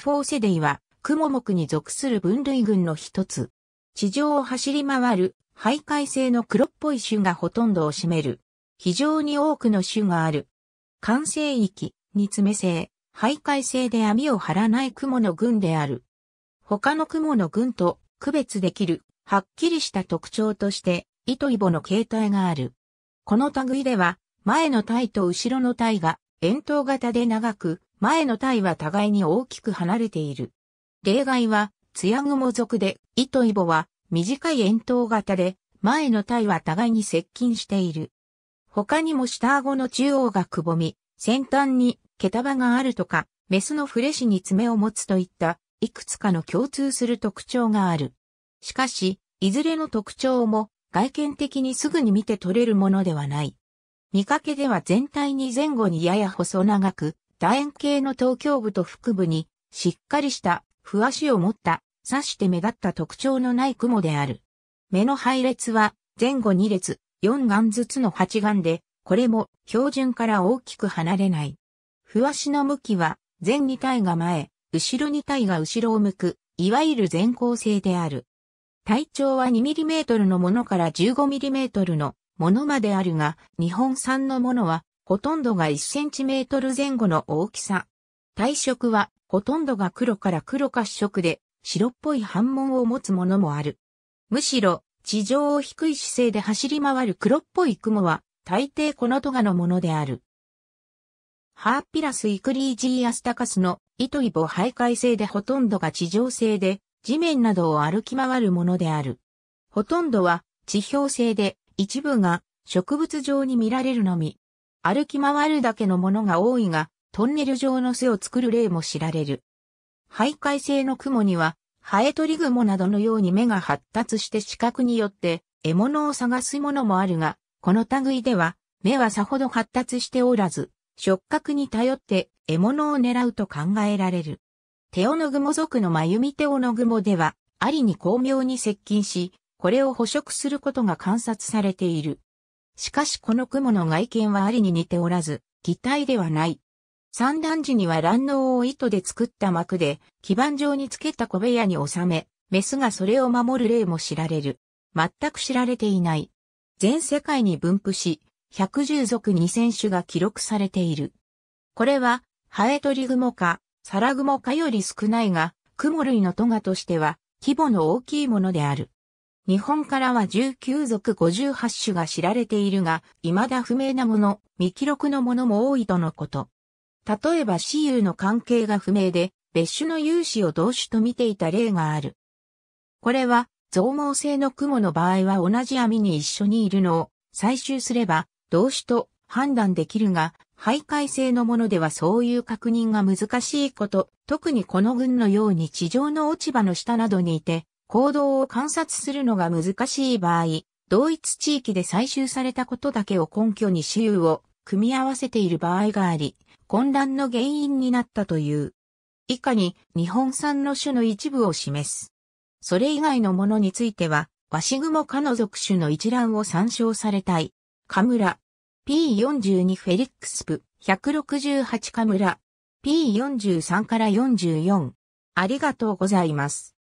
フォーセデイは、クモ目に属する分類群の一つ。地上を走り回る、徘徊性の黒っぽい種がほとんどを占める。非常に多くの種がある。完成域、煮詰め性、徘徊性で網を張らない雲の群である。他の雲の群と区別できる、はっきりした特徴として、糸イボの形態がある。この類では、前の体と後ろの体が円筒型で長く、前の体は互いに大きく離れている。例外は、ツヤグモ属で、イイボは短い円筒型で、前の体は互いに接近している。他にも下顎の中央がくぼみ、先端に毛束があるとか、メスのフレシに爪を持つといった、いくつかの共通する特徴がある。しかし、いずれの特徴も外見的にすぐに見て取れるものではない。見かけでは全体に前後にやや細長く、楕円形の東京部と腹部に、しっかりした、ふわしを持った、刺して目立った特徴のない雲である。目の配列は、前後2列、4眼ずつの8眼で、これも標準から大きく離れない。ふわしの向きは、前2体が前、後ろ2体が後ろを向く、いわゆる前後性である。体長は 2mm のものから 15mm のものまであるが、日本産のものはほとんどが1センチメートル前後の大きさ。体色は、ほとんどが黒から黒褐色で、白っぽい反紋を持つものもある。むしろ、地上を低い姿勢で走り回る黒っぽい雲は、大抵このトガのものである。ハーピラス・イクリージーアスタカスの糸イボ徘徊性でほとんどが地上性で、地面などを歩き回るものである。ほとんどは地表性で、一部が植物上に見られるのみ。歩き回るだけのものが多いが、トンネル状の巣を作る例も知られる。徘徊性の雲には、ハエトリグモなどのように目が発達して視覚によって獲物を探すものもあるが、この類では目はさほど発達しておらず、触覚に頼って獲物を狙うと考えられる。テオノグモ族のマユミテオノグモでは、アリに巧妙に接近し、これを捕食することが観察されている。しかしこの雲の外見はありに似ておらず、擬態ではない。産卵時には卵脳を糸で作った膜で、基板状につけた小部屋に収め、メスがそれを守る例も知られる。全く知られていない。全世界に分布し、110二2000種が記録されている。これは、ハエトリグモか、サラグモかより少ないが、クモ類のトガとしては、規模の大きいものである。日本からは19族58種が知られているが、未だ不明なもの、未記録のものも多いとのこと。例えば私有の関係が不明で、別種の有志を同種と見ていた例がある。これは、増毛性の雲の場合は同じ網に一緒にいるのを採集すれば同種と判断できるが、徘徊性のものではそういう確認が難しいこと、特にこの群のように地上の落ち葉の下などにいて、行動を観察するのが難しい場合、同一地域で採集されたことだけを根拠に私有を組み合わせている場合があり、混乱の原因になったという。以下に日本産の種の一部を示す。それ以外のものについては、ワシグモ科の属種の一覧を参照されたい。カムラ。P42 フェリックスプ。168カムラ。P43 から44。ありがとうございます。